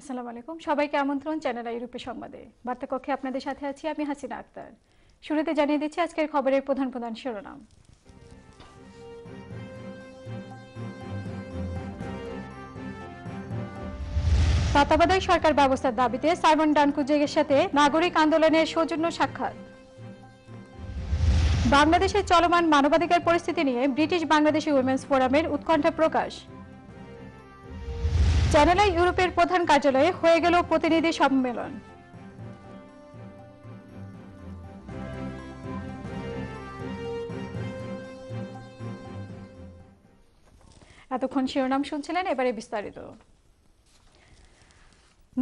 আসসালামু আলাইকুম সবাইকে আমন্ত্রণ চ্যানেল ইউরোপে সংবাদে বার্তা কক্ষে আপনাদের সাথে আছি আমি হাসিনা আক্তার শুরুতে জানিয়ে দিচ্ছি আজকের খবরের প্রধান প্রধান শিরোনাম তত্ত্বাবধায়ক সরকার ব্যবস্থার দাবিতে সাইমন ডানকুজের সাথে নাগরিক আন্দোলনের সৌজন্য সাক্ষাৎ বাংলাদেশের চলমান মানবাধিকার পরিস্থিতি নিয়ে ব্রিটিশ বাংলাদেশি উইমেন্স ফোরামের উৎকণ্ঠা প্রকাশ চ্যানেলে ইউরোপের প্রধান কার্যালয়ে হয়ে গেল প্রতিনিধি সম্মেলন এতক্ষণ শিরোনাম শুনছিলেন এবারে বিস্তারিত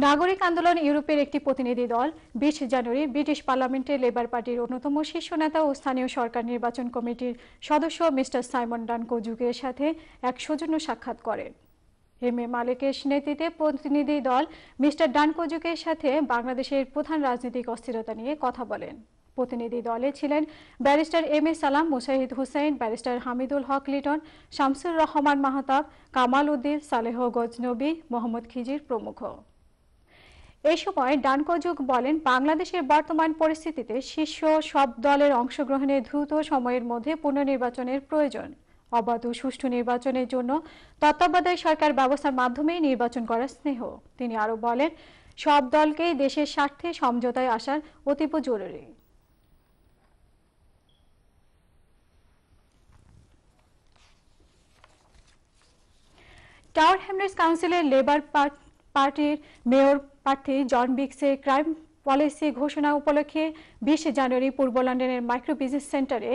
নাগরিক আন্দোলন ইউরোপের একটি প্রতিনিধি দল বিশ জানুয়ারি ব্রিটিশ পার্লামেন্টে লেবার পার্টির অন্যতম শীর্ষ নেতা ও স্থানীয় সরকার নির্বাচন কমিটির সদস্য মিস্টার সাইমন ডানকো যুগের সাথে এক সৌজন্য সাক্ষাৎ করেন এম এ মালিকের নেতৃত্বে প্রতিনিধি দল মিস্টার ডানকোজুকের সাথে বাংলাদেশের প্রধান রাজনৈতিক অস্থিরতা নিয়ে কথা বলেন প্রতিনিধি দলে ছিলেন barrister M A Salam Mushahid Hussain barrister Hamidul Haque Liton Shamsur Rahman Mahtab Kamal Uddin Saleh Ghaznavi Mohammad Khizir প্রমুখ এ সময় ডানকোজুক বলেন বাংলাদেশের বর্তমান পরিস্থিতিতে শীর্ষ সব দলের অংশগ্রহণে দ্রুত সময়ের মধ্যে পুনর্নির্বাচনের প্রয়োজন অবাধ ও সুষ্ঠু নির্বাচনের জন্য তত্ত্বাবধায়ক সরকার ব্যবস্থার মাধ্যমে নির্বাচন করার স্নেহ তিনি আরো বলেন সব দলকে দেশের স্বার্থে সমঝোতায় আসার অতীব জরুরি টাওয়ার হ্যামলেস কাউন্সিলের লেবার পার্টির মেয়র প্রার্থী জন বিক্সে ক্রাইম পলিসি ঘোষণা উপলক্ষে বিশে জানুয়ারি পূর্ব লন্ডনের মাইক্রো বিজনেস সেন্টারে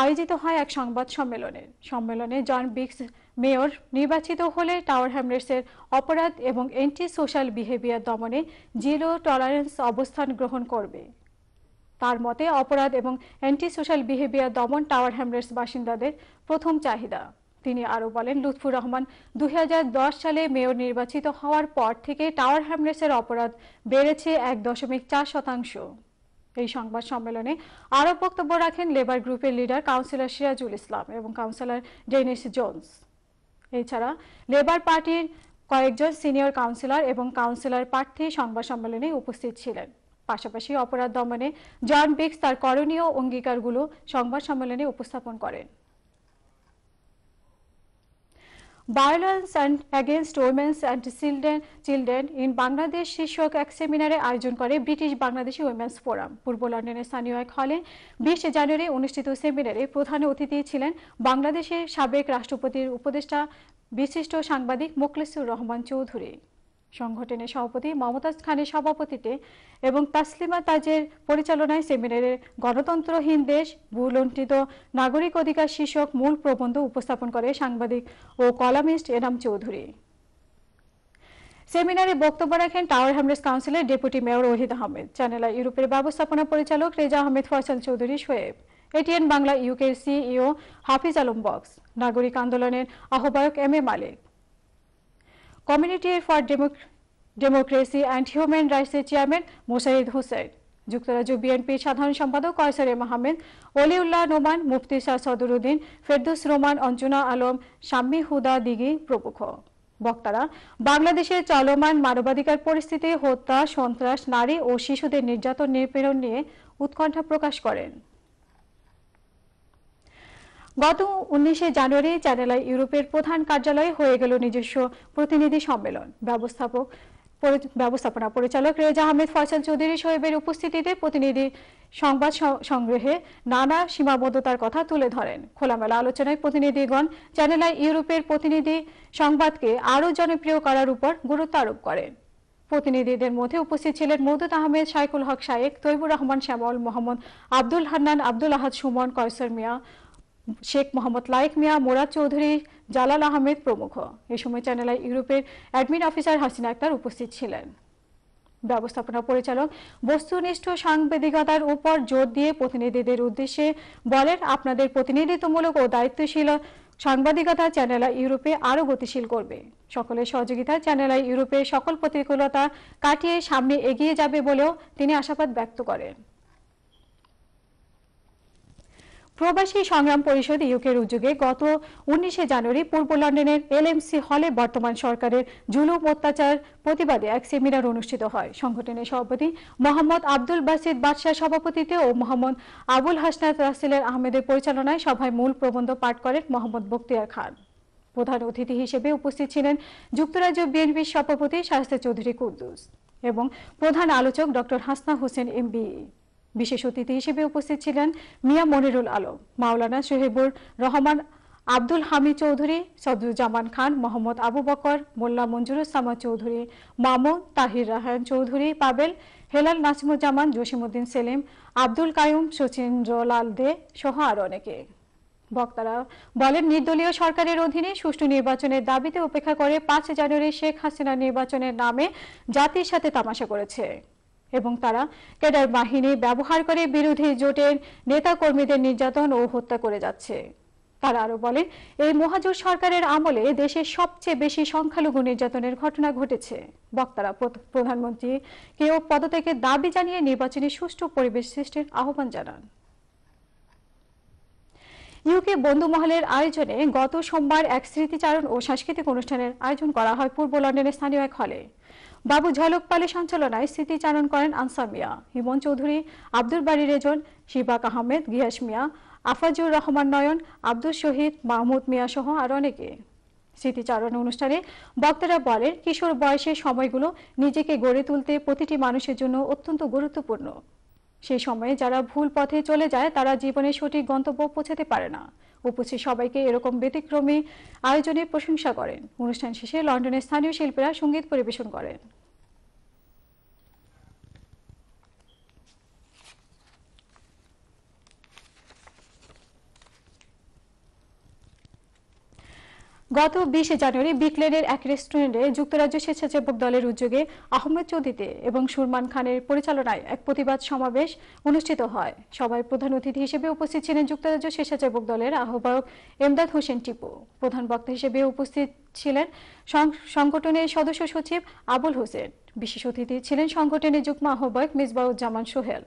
আয়োজিত হয় এক সংবাদ সম্মেলনে সম্মেলনে জন বিক্স মেয়র নির্বাচিত হলে টাওয়ার হ্যামলেটসের অপরাধ এবং এন্টি সোশ্যাল বিহেভিয়ার দমনে জিরো টলারেন্স অবস্থান গ্রহণ করবে তার মতে অপরাধ এবং অ্যান্টি সোশ্যাল বিহেভিয়ার দমন টাওয়ার হ্যামলেটস বাসিন্দাদের প্রথম চাহিদা তিনি আরো বলেন লুৎফুর রহমান দুই সালে মেয়র নির্বাচিত হওয়ার পর থেকে টাওয়ার হ্যামলেসের অপরাধ বেড়েছে এক দশমিক চার শতাংশ এই সংবাদ সম্মেলনে আরো বক্তব্য রাখেন লেবার গ্রুপের লিডার কাউন্সিলর সিরাজুল ইসলাম এবং কাউন্সিলর ডেনিস জোনস এছাড়া লেবার পার্টির কয়েকজন সিনিয়র কাউন্সিলর এবং কাউন্সিলর প্রার্থী সংবাদ সম্মেলনে উপস্থিত ছিলেন পাশাপাশি অপরাধ দমনে জন বিক্স তার করণীয় অঙ্গীকারগুলো সংবাদ সম্মেলনে উপস্থাপন করেন violence and against womens and children children in Bangladesh শীর্ষক এক সেমিনারে আয়োজন করে ব্রিটিশ বাংলাদেশি ওমেন্স ফোরাম পূর্ব লন্ডনের স্থানীয় এক হলে বিশ জানুয়ারি অনুষ্ঠিত সেমিনারে প্রধান অতিথি ছিলেন বাংলাদেশের সাবেক রাষ্ট্রপতির উপদেষ্টা বিশিষ্ট সাংবাদিক মোকলেসুর রহমান চৌধুরী সংগঠনের সভাপতি মমতাজ খানের সভাপতিতে এবং তাসলিমা তাজের পরিচালনায় সেমিনারে গণতন্ত্রহীন দেশ ভুলণ্ঠিত নাগরিক অধিকার শীর্ষক মূল প্রবন্ধ উপস্থাপন করে সাংবাদিক ও কলামিস্ট এনাম চৌধুরী সেমিনারে বক্তব্য রাখেন টাওয়ার হ্যামলেটস কাউন্সিলের deputy mayor Ohid Ahmed channel ইউরোপের ব্যবস্থাপনা পরিচালক রেজা আহমেদ ফয়সাল চৌধুরী শোয়েব এটিএন বাংলা ইউকের সিইও হাফিজ আলম বক্স নাগরিক আন্দোলনের আহ্বায়ক M A Malik community for democracy and human রাইটসের চেয়ারম্যান মোশারিদ হোসেন যুক্তরাজ্য বিএনপির সাধারণ সম্পাদক কয়সারে মাহমেদ অলিউল্লাহ নোমান মুফতি শাহ সদরুদ্দিন ফেরদুস রোমান অঞ্জনা আলম শাম্মী হুদা দিগি প্রমুখ বক্তারা বাংলাদেশে চলমান মানবাধিকার পরিস্থিতি হত্যা সন্ত্রাস নারী ও শিশুদের নির্যাতন নিপীড়ন নিয়ে উৎকণ্ঠা প্রকাশ করেন গত উনিশে জানুয়ারি চ্যানেলায় ইউরোপের প্রধান কার্যালয়ে হয়ে গেল নিজস্ব প্রতিনিধি সম্মেলন ব্যবস্থাপক ব্যবস্থাপনা পরিচালক রেজা আহমেদ ফয়সাল চৌধুরী সাহেবের উপস্থিতিতে প্রতিনিধি সংবাদ সংগ্রহে নানা সীমাবদ্ধতার কথা তুলে ধরেন খোলামেলা আলোচনায় প্রতিনিধিগণ চ্যানেলায় ইউরোপের প্রতিনিধি সংবাদকে আরও জনপ্রিয় করার উপর গুরুত্ব আরোপ করেন প্রতিনিধিদের মধ্যে উপস্থিত ছিলেন মৌদুদ আহমেদ শাইকুল হক শায়েক তৈবুর রহমান শ্যামল মোহাম্মদ আব্দুল হান্নান আব্দুল আহাদ সুমন কয়সর মিয়া শেখ মোহাম্মদ লাইক মিয়া মোরাদ চৌধুরী জালাল আহমেদ প্রমুখ এ সময় চ্যানেল আই ইউরোপের অ্যাডমিন অফিসার হাসিনা আক্তার উপস্থিত ছিলেন ব্যবস্থাপনা পরিচালক বস্তুনিষ্ঠ সাংবাদিকতার উপর জোর দিয়ে প্রতিনিধিদের উদ্দেশ্যে বলেন আপনাদের প্রতিনিধিত্বমূলক ও দায়িত্বশীল সাংবাদিকতা চ্যানেল ইউরোপে আরও গতিশীল করবে সকলের সহযোগিতা চ্যানেল ইউরোপের সকল প্রতিকূলতা কাটিয়ে সামনে এগিয়ে যাবে বলেও তিনি আশাবাদ ব্যক্ত করেন প্রবাসী সংগ্রাম পরিষদ ইউকের উদ্যোগে গত উনিশে জানুয়ারি পূর্ব লন্ডনের এলএমসি হলে বর্তমান সরকারের জুলুম অত্যাচার প্রতিবাদে এক সেমিনার অনুষ্ঠিত হয় সংগঠনের সভাপতি মোহাম্মদ আব্দুল বাসিদ বাদশাহ সভাপতিতে ও মোহাম্মদ আবুল হাসনাত রাসেলের আহমেদের পরিচালনায় সভায় মূল প্রবন্ধ পাঠ করেন মোহাম্মদ বক্তিয়ার খান প্রধান অতিথি হিসেবে উপস্থিত ছিলেন যুক্তরাজ্য বিএনপির সভাপতি শাহস্তা চৌধুরী কুদ্দুস এবং প্রধান আলোচক ডক্টর হাসনা হোসেন এমবিএ বিশেষ অতিথি হিসেবে উপস্থিত ছিলেন মিয়া মনিরুল আলম মাওলানা সোহেবুর রহমান আব্দুল হামি চৌধুরী সদরুজ্জামান খান মোহাম্মদ আবু বকর মোল্লা মঞ্জুরুসামা চৌধুরী মামুন তাহির রাহান চৌধুরী পাবেল হেলাল নাসিমুজ্জামান জসিমুদ্দিন সেলিম আব্দুল কায়ুম লাল দে সহ আর অনেকে বক্তারা বলেন নির্দলীয় সরকারের অধীনে সুষ্ঠু নির্বাচনের দাবিতে উপেক্ষা করে পাঁচ জানুয়ারি শেখ হাসিনা নির্বাচনের নামে জাতির সাথে তামাশা করেছে এবং তারা ক্যাডার বাহিনী ব্যবহার করে বিরোধী জোটের নেতা কর্মীদের নির্যাতন ও হত্যা করে যাচ্ছে তারা আরো বলে এই মহাজোট সরকারের আমলে দেশের সবচেয়ে বেশি সংখ্যালঘু নির্যাতনের ঘটনা ঘটেছে বক্তারা প্রধানমন্ত্রী কেউ পদত্যাগের দাবি জানিয়ে নির্বাচনী সুষ্ঠু পরিবেশ সৃষ্টির আহ্বান জানান ইউকে বন্ধু মহলের আয়োজনে গত সোমবার এক স্মৃতিচারণ ও সাংস্কৃতিক অনুষ্ঠানের আয়োজন করা হয় পূর্ব লন্ডনের স্থানীয় এক হলে বাবু ঝলক পালে সঞ্চালনায় স্মৃতিচারণ করেন আনসার মিয়া হিমন চৌধুরী আব্দুল বাড়ি রেজন শিবাক আহমেদ গিয়াস মিয়া আফাজুর রহমান নয়ন আব্দুল শহীদ মাহমুদ মিয়া সহ আর অনেকে স্মৃতিচারণ অনুষ্ঠানে বক্তারা বলেন কিশোর বয়সের সময়গুলো নিজেকে গড়ে তুলতে প্রতিটি মানুষের জন্য অত্যন্ত গুরুত্বপূর্ণ সেই সময়ে যারা ভুল পথে চলে যায় তারা জীবনে সঠিক গন্তব্য পৌঁছাতে পারে না উপস্থিত সবাইকে এরকম ব্যতিক্রমী আয়োজনের প্রশংসা করেন অনুষ্ঠান শেষে লন্ডনের স্থানীয় শিল্পীরা সঙ্গীত পরিবেশন করেন গত বিশে জানুয়ারি বিকলেনের এক রেস্টুরেন্টে যুক্তরাজ্য স্বেচ্ছাসেবক দলের উদ্যোগে আহমেদ চৌধুরীতে এবং সুরমান খানের পরিচালনায় এক প্রতিবাদ সমাবেশ অনুষ্ঠিত হয় সবাই প্রধান অতিথি হিসেবে উপস্থিত ছিলেন যুক্তরাজ্য স্বেচ্ছাসেবক দলের আহ্বায়ক এমদাদ হোসেন টিপু প্রধান বক্তা হিসেবে উপস্থিত ছিলেন সংগঠনের সদস্য সচিব আবুল হোসেন বিশেষ অতিথি ছিলেন সংগঠনের যুগ্ম আহ্বায়ক মিসবাউজ্জামান সোহেল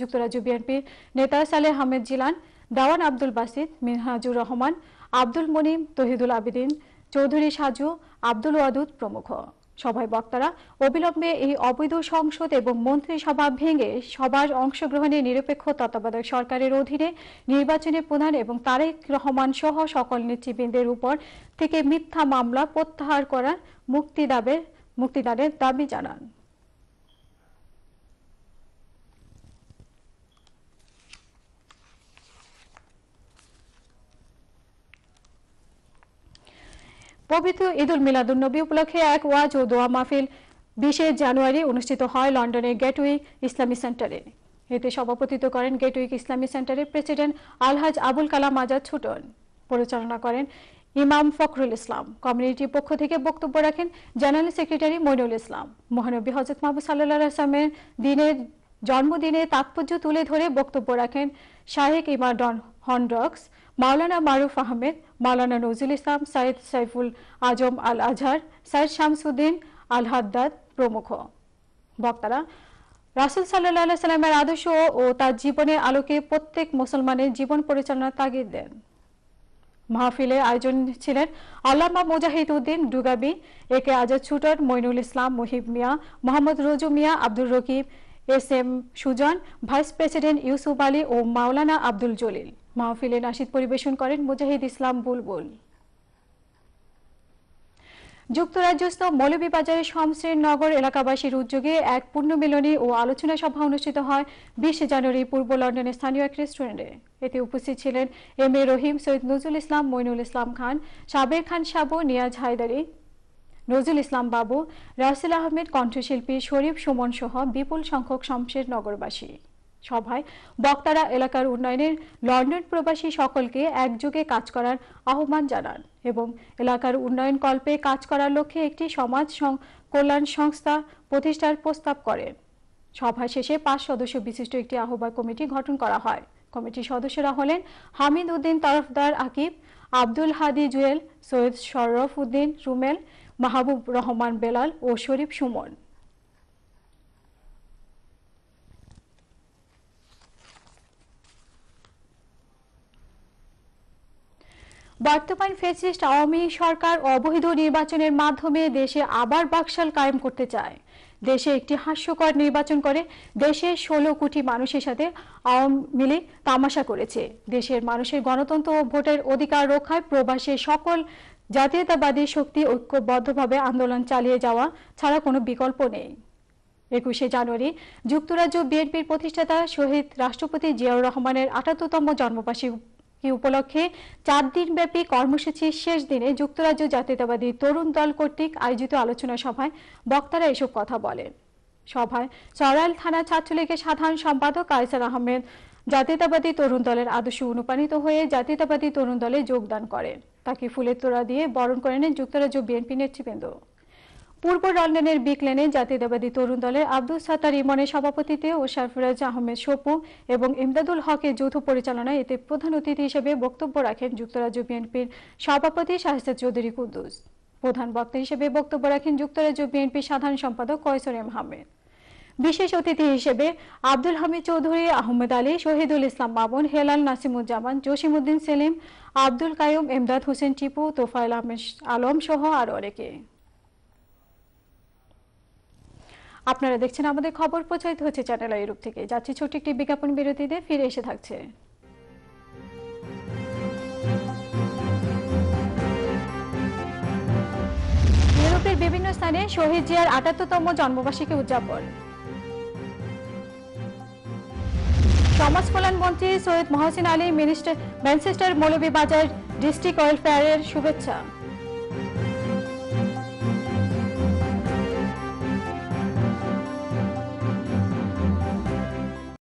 যুক্তরাজ্য বিএনপির নেতা সালে আহমেদ জিলান দাওয়ান আব্দুল বাসিদ মিনহাজুর রহমান আব্দুল মনিম তহিদুল আবিদিন চৌধুরী সাজু আব্দুল ওয়াদুদ প্রমুখ সভায় বক্তারা অবিলম্বে এই অবৈধ সংসদ এবং মন্ত্রিসভা ভেঙে সবার অংশগ্রহণে নিরপেক্ষ তত্ত্বাবধায়ক সরকারের অধীনে নির্বাচনে প্রধান এবং তারেক রহমান সহ সকল নেতৃবৃন্দের উপর থেকে মিথ্যা মামলা প্রত্যাহার করার মুক্তিদাবের মুক্তিদানের দাবি জানান পবিত্র ঈদ উল মিলাদুল নবী উপলক্ষে এক ওয়াজ ও দোয়া মাহফিল বিশে জানুয়ারি অনুষ্ঠিত হয় লন্ডনের গেটওয়ে ইসলামী সেন্টারে এতে সভাপতিত্ব করেন গেটওয়ে ইসলামী সেন্টারের প্রেসিডেন্ট আলহাজ আবুল কালাম আজাদ ছুটন পরিচালনা করেন ইমাম ফখরুল ইসলাম কমিউনিটির পক্ষ থেকে বক্তব্য রাখেন জেনারেল সেক্রেটারি মইনুল ইসলাম মহানবী হজরত মাহবুব সাল্লাহ আসলামের দিনের জন্মদিনে তাৎপর্য তুলে ধরে বক্তব্য রাখেন শাহেক ইমার ডন হনডক্স মাওলানা মারুফ আহমেদ মাওলানা নজরুল ইসলাম সাইদ সাইফুল আজম আল আজহার সাইদ শামসুদ্দিন আল হাদ্দাদ প্রমুখ বক্তারা রাসুল সাল্লাহ সাল্লামের আদর্শ ও তার জীবনের আলোকে প্রত্যেক মুসলমানের জীবন পরিচালনার তাগিদ দেন মাহফিলে আয়োজন ছিলেন আল্লামা মুজাহিদ উদ্দিন ডুগাবি এ কে আজাদ ছুটর Moinul Islam Muhib Miah Mohammad Roju Miah Abdur Rakib S M Sujon vice president Yusuf Ali ও মাওলানা আব্দুল জলিল মাহফিলে নাসিদ পরিবেশন করেন মুজাহিদ ইসলাম বুলবুল যুক্তরাজ্যস্থ মৌলভীবাজারে শমশ্রীর নগর এলাকাবাসীর উদ্যোগে এক পূর্ণমিলনী ও আলোচনা সভা অনুষ্ঠিত হয় বিশে জানুয়ারি পূর্ব লন্ডনের স্থানীয় এক রেস্টুরেন্টে এতে উপস্থিত ছিলেন এম এ রহিম সৈয়দ নজরুল ইসলাম মইনুল ইসলাম খান সাবের খান সাবু নিয়াজ হায়দারি নজরুল ইসলাম বাবু রাসেল আহমেদ কণ্ঠশিল্পী শরীফ সুমন সহ বিপুল সংখ্যক শমশের নগরবাসী সভায় বক্তারা এলাকার উন্নয়নে লন্ডন প্রবাসী সকলকে একযোগে কাজ করার আহ্বান জানান এবং এলাকার উন্নয়ন কল্পে কাজ করার লক্ষ্যে একটি সমাজ কল্যাণ সংস্থা প্রতিষ্ঠার প্রস্তাব করেন সভা শেষে পাঁচ সদস্য বিশিষ্ট একটি আহ্বায় কমিটি গঠন করা হয় কমিটির সদস্যরা হলেন হামিদ উদ্দিন তরফদার আকিব আব্দুল হাদি জুয়েল সৈয়দ শরফ উদ্দিন রুমেল মাহবুব রহমান বেলাল ও শরীফ সুমন বর্তমান ফেসিস্ট আওয়ামী সরকার অবৈধ নির্বাচনের মাধ্যমে দেশে আবার বাকশাল কায়েম করতে চায় দেশে একটি হাস্যকর নির্বাচন করে দেশের ষোলো কোটি মানুষের সাথে আওয়ামী মিলে তামাশা করেছে দেশের মানুষের গণতন্ত্র ও ভোটের অধিকার রক্ষায় প্রবাসে সকল জাতীয়তাবাদী শক্তি ঐক্যবদ্ধভাবে আন্দোলন চালিয়ে যাওয়া ছাড়া কোনো বিকল্প নেই একুশে জানুয়ারি যুক্তরাজ্য বিএনপির প্রতিষ্ঠাতা শহীদ রাষ্ট্রপতি জিয়াউর রহমানের আটাত্তরতম জন্মবার্ষিকী এই উপলক্ষে চার দিনব্যাপী কর্মসূচির শেষ দিনে যুক্তরাজ্য জাতীয়তাবাদী তরুণ দল কর্তৃক আয়োজিত আলোচনা সভায় বক্তারা এসব কথা বলেন সভায় সরাইল থানা ছাত্রলীগের সাধারণ সম্পাদক আয়সার আহমেদ জাতীয়তাবাদী তরুণ দলের আদর্শ অনুপ্রাণিত হয়ে জাতীয়তাবাদী তরুণ দলে যোগদান করেন তাকে ফুলের তোড়া দিয়ে বরণ করে নেন যুক্তরাজ্য বিএনপি নেতৃবৃন্দ পূর্ব লন্ডনের বিক লেনে জাতীয়তাবাদী তরুণ দলের আব্দুল সাতার ইমনের সভাপতিতে ও সারফরাজ আহমেদ সপু এবং ইমদাদুল হকের যৌথ পরিচালনায় এতে প্রধান অতিথি হিসেবে বক্তব্য রাখেন যুক্তরাজ্য বিএনপির সভাপতি শাহিস্তা চৌধুরী কুদ্দুস প্রধান বক্তা হিসেবে বক্তব্য রাখেন যুক্তরাজ্য বিএনপির সাধারণ সম্পাদক কয়সর এম হামেদ বিশেষ অতিথি হিসেবে আব্দুল হামিদ চৌধুরী আহমেদ আলী শহীদুল ইসলাম মামুন হেলাল নাসিমুজ্জামান জসিমুদ্দিন সেলিম আব্দুল কায়ুম এমদাদ হোসেন টিপু তোফায়েল আহমেদ আলম সহ আরও অনেকে আপনারা দেখছেন আমাদের খবর প্রচারিত হচ্ছে চ্যানেল ইউরোপ থেকে যাচ্ছি ছোট একটি বিজ্ঞাপন বিরতিতে ফিরে এসে থাকছে ইউরোপের বিভিন্ন স্থানে শহীদ জিয়ার আটাত্তরতম জন্মবার্ষিকী উদযাপন সমাজ কল্যাণ মন্ত্রী Syed Mohsin Ali minister Manchester Moulvibazar district ওয়েলফেয়ারের শুভেচ্ছা